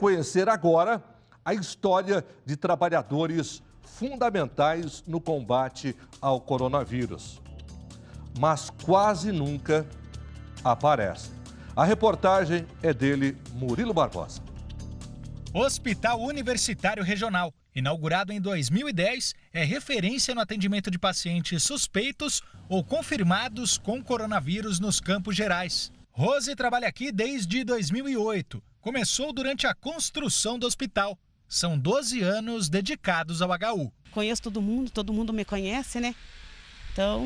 conhecer agora a história de trabalhadores fundamentais no combate ao coronavírus. Mas quase nunca aparecem. A reportagem é dele, Murilo Barbosa. Hospital Universitário Regional, inaugurado em 2010, é referência no atendimento de pacientes suspeitos ou confirmados com coronavírus nos Campos Gerais. Rose trabalha aqui desde 2008 começou durante a construção do hospital. São 12 anos dedicados ao HU. Conheço todo mundo, todo mundo me conhece, né? Então,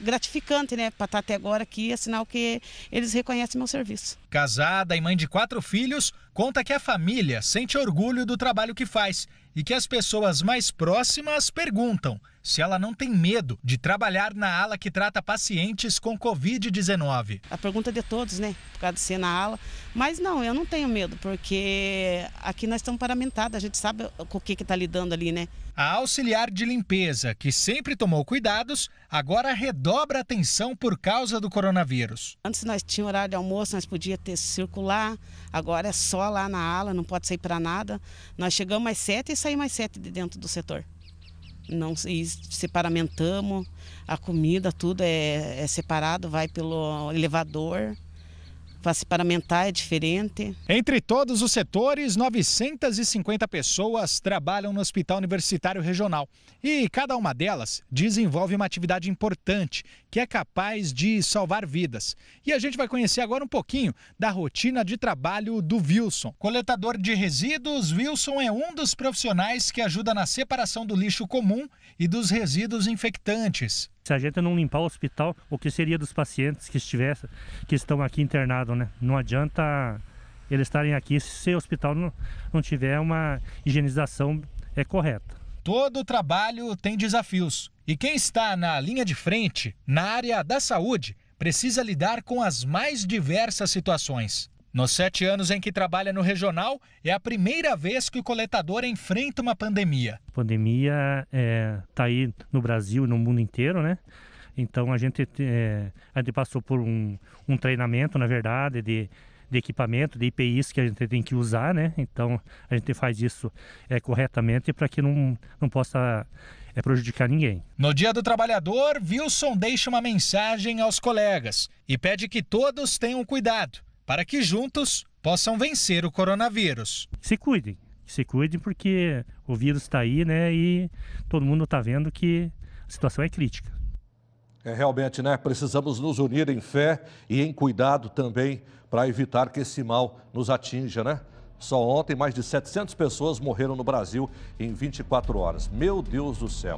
gratificante, né? Para estar tá até agora aqui é sinal que eles reconhecem meu serviço. Casada e mãe de quatro filhos, conta que a família sente orgulho do trabalho que faz e que as pessoas mais próximas perguntam se ela não tem medo de trabalhar na ala que trata pacientes com Covid-19. A pergunta é de todos, né? Por causa de ser na ala. Mas não, eu não tenho medo, porque aqui nós estamos paramentados, a gente sabe com o que está lidando ali, né? A auxiliar de limpeza, que sempre tomou cuidados, agora redobra a atenção por causa do coronavírus. Antes nós tínhamos horário de almoço, nós podíamos ter circular, agora é só lá na ala, não pode sair para nada. Nós chegamos às sete e saímos às sete de dentro do setor. Não e separamentamos a comida, tudo é, é separado, vai pelo elevador para se paramentar é diferente. Entre todos os setores, 950 pessoas trabalham no Hospital Universitário Regional e cada uma delas desenvolve uma atividade importante que é capaz de salvar vidas. E a gente vai conhecer agora um pouquinho da rotina de trabalho do Wilson. Coletador de resíduos, Wilson é um dos profissionais que ajuda na separação do lixo comum e dos resíduos infectantes. Se a gente não limpar o hospital, o que seria dos pacientes que estivesse, que estão aqui internados, né? Não adianta eles estarem aqui se o hospital não, não tiver uma higienização é correta. Todo trabalho tem desafios e quem está na linha de frente, na área da saúde, precisa lidar com as mais diversas situações. Nos sete anos em que trabalha no regional, é a primeira vez que o coletador enfrenta uma pandemia. A pandemia está é, tá aí no Brasil e no mundo inteiro, né? Então a gente, é, a gente passou por um, um treinamento, na verdade, de, de equipamento, de IPIs que a gente tem que usar, né? Então a gente faz isso é, corretamente para que não, não possa é, prejudicar ninguém. No Dia do Trabalhador, Wilson deixa uma mensagem aos colegas e pede que todos tenham cuidado para que juntos possam vencer o coronavírus. Se cuidem, se cuidem porque o vírus está aí, né? E todo mundo está vendo que a situação é crítica. É, realmente, né? Precisamos nos unir em fé e em cuidado também para evitar que esse mal nos atinja, né? Só ontem, mais de 700 pessoas morreram no Brasil em 24 horas. Meu Deus do céu.